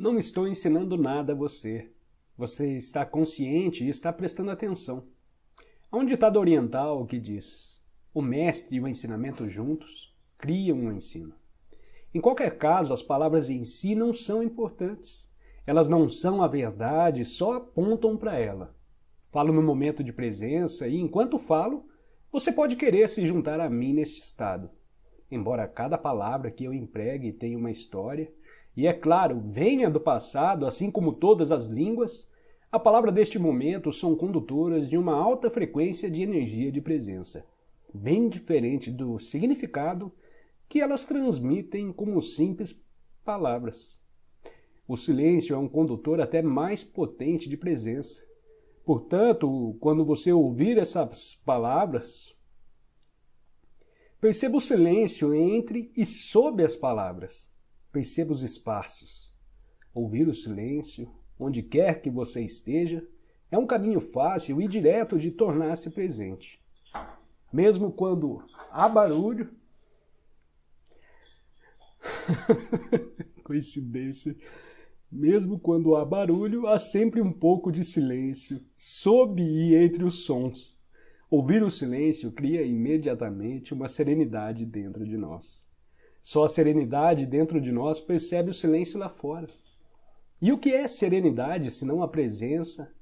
Não estou ensinando nada a você. Você está consciente e está prestando atenção. Há um ditado oriental que diz: o mestre e o ensinamento juntos criam um ensino. Em qualquer caso, as palavras em si não são importantes. Elas não são a verdade, só apontam para ela. Falo no momento de presença e, enquanto falo, você pode querer se juntar a mim neste estado. Embora cada palavra que eu empregue tenha uma história, e é claro, venha do passado, assim como todas as línguas, a palavra deste momento são condutoras de uma alta frequência de energia de presença, bem diferente do significado que elas transmitem como simples palavras. O silêncio é um condutor até mais potente de presença. Portanto, quando você ouvir essas palavras, perceba o silêncio entre e sob as palavras perceba os espaços. Ouvir o silêncio, onde quer que você esteja, é um caminho fácil e direto de tornar-se presente. Mesmo quando há barulho. Coincidência. Mesmo quando há barulho, há sempre um pouco de silêncio, sob e entre os sons. Ouvir o silêncio cria imediatamente uma serenidade dentro de nós. Só a serenidade dentro de nós percebe o silêncio lá fora. E o que é serenidade se não a presença,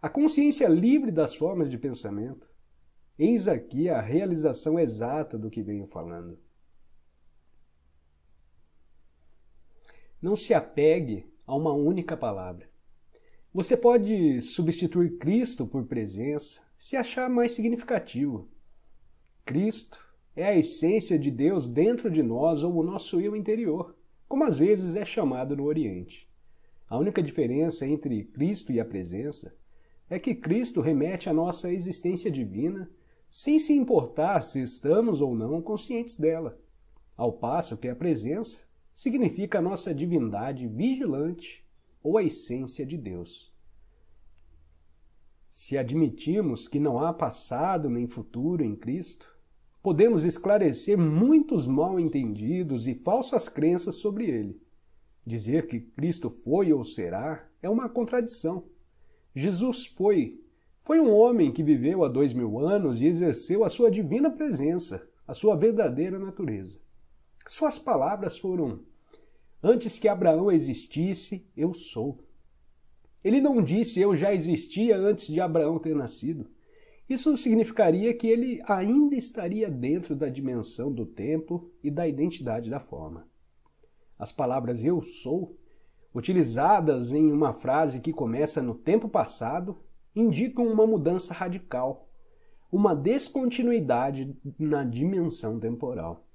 a consciência livre das formas de pensamento? Eis aqui a realização exata do que venho falando. Não se apegue a uma única palavra. Você pode substituir Cristo por presença se achar mais significativo. Cristo é a essência de Deus dentro de nós ou o nosso eu interior, como às vezes é chamado no Oriente. A única diferença entre Cristo e a presença é que Cristo remete à nossa existência divina sem se importar se estamos ou não conscientes dela, ao passo que a presença significa a nossa divindade vigilante ou a essência de Deus. Se admitirmos que não há passado nem futuro em Cristo, podemos esclarecer muitos mal entendidos e falsas crenças sobre ele. Dizer que Cristo foi ou será é uma contradição. Jesus foi. Foi um homem que viveu há dois mil anos e exerceu a sua divina presença, a sua verdadeira natureza. Suas palavras foram: Antes que Abraão existisse, eu sou. Ele não disse eu já existia antes de Abraão ter nascido. Isso significaria que ele ainda estaria dentro da dimensão do tempo e da identidade da forma. As palavras eu sou, utilizadas em uma frase que começa no tempo passado, indicam uma mudança radical, uma descontinuidade na dimensão temporal.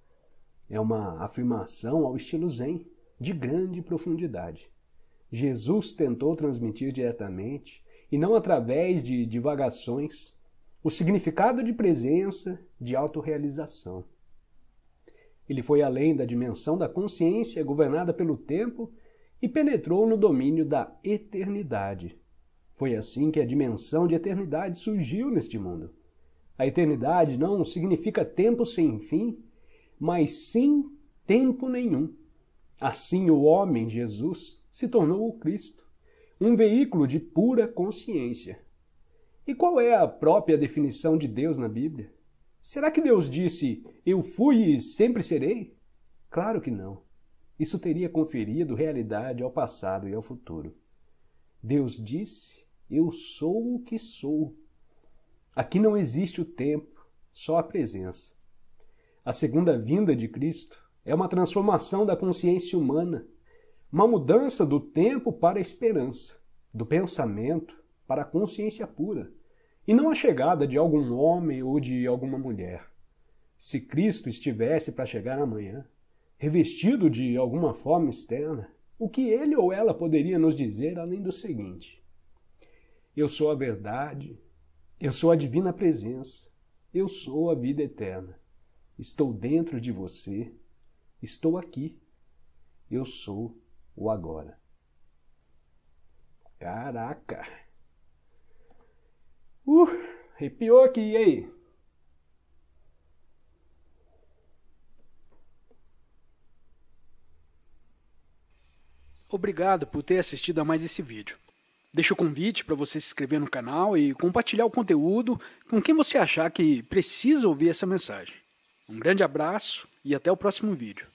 É uma afirmação ao estilo Zen, de grande profundidade. Jesus tentou transmitir diretamente, e não através de divagações, o significado de presença, de autorrealização. Ele foi além da dimensão da consciência governada pelo tempo e penetrou no domínio da eternidade. Foi assim que a dimensão de eternidade surgiu neste mundo. A eternidade não significa tempo sem fim, mas sim tempo nenhum. Assim, o homem, Jesus, se tornou o Cristo, um veículo de pura consciência, e qual é a própria definição de Deus na Bíblia? Será que Deus disse, eu fui e sempre serei? Claro que não. Isso teria conferido realidade ao passado e ao futuro. Deus disse, eu sou o que sou. Aqui não existe o tempo, só a presença. A segunda vinda de Cristo é uma transformação da consciência humana, uma mudança do tempo para a esperança, do pensamento para a consciência pura, e não a chegada de algum homem ou de alguma mulher. Se Cristo estivesse para chegar amanhã, revestido de alguma forma externa, o que ele ou ela poderia nos dizer além do seguinte: Eu sou a verdade, eu sou a divina presença, eu sou a vida eterna, estou dentro de você, estou aqui, eu sou o agora. Caraca! Arrepiou aqui, e aí? Obrigado por ter assistido a mais esse vídeo. Deixo o convite para você se inscrever no canal e compartilhar o conteúdo com quem você achar que precisa ouvir essa mensagem. Um grande abraço e até o próximo vídeo.